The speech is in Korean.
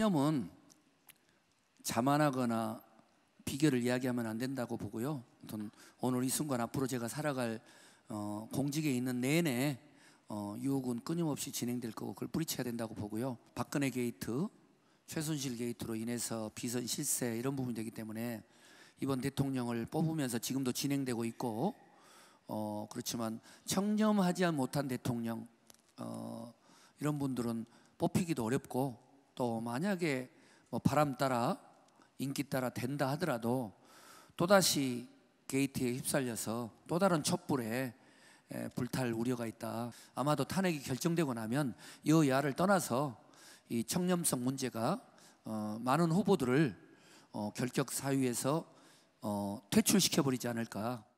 관념은 자만하거나 비결을 이야기하면 안 된다고 보고요. 오늘 이 순간 앞으로 제가 살아갈 어, 공직에 있는 내내 어, 유혹은 끊임없이 진행될 거고 그걸 뿌리쳐야 된다고 보고요. 박근혜 게이트, 최순실 게이트로 인해서 비선 실세 이런 부분이 되기 때문에 이번 대통령을 뽑으면서 지금도 진행되고 있고 어, 그렇지만 청렴하지 못한 대통령 어, 이런 분들은 뽑히기도 어렵고 또 만약에 뭐 바람 따라 인기 따라 된다 하더라도 또다시 게이트에 휩쓸려서 또 다른 촛불에 불탈 우려가 있다. 아마도 탄핵이 결정되고 나면 여야를 떠나서 이 청렴성 문제가 어, 많은 후보들을 어, 결격 사유에서 어, 퇴출시켜 버리지 않을까